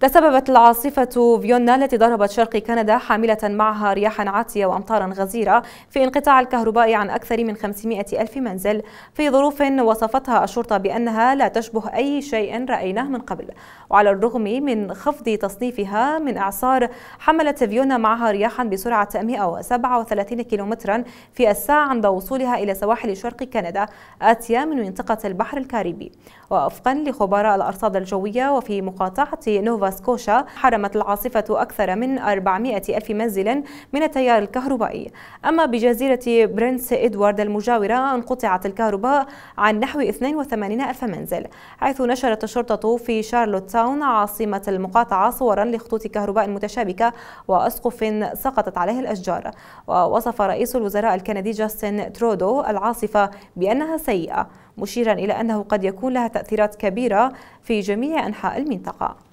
تسببت العاصفة فيونا التي ضربت شرق كندا حاملة معها رياحا عاتية وأمطارا غزيرة في انقطاع الكهرباء عن أكثر من 500 ألف منزل في ظروف وصفتها الشرطة بأنها لا تشبه أي شيء رأيناه من قبل وعلى الرغم من خفض تصنيفها من إعصار حملت فيونا معها رياحا بسرعة 137 كيلومترا في الساعة عند وصولها إلى سواحل شرق كندا آتية من منطقة البحر الكاريبي ووفقا لخبراء الأرصاد الجوية وفي مقاطعة نوفا نوفا سكوشا حرمت العاصفة أكثر من 400 ألف منزل من التيار الكهربائي أما بجزيرة برنس إدوارد المجاورة انقطعت الكهرباء عن نحو 82 ألف منزل حيث نشرت الشرطة في شارلوت تاون عاصمة المقاطعة صورا لخطوط كهرباء متشابكة وأسقف سقطت عليه الأشجار ووصف رئيس الوزراء الكندي جاستن ترودو العاصفة بأنها سيئة مشيرا إلى أنه قد يكون لها تأثيرات كبيرة في جميع أنحاء المنطقة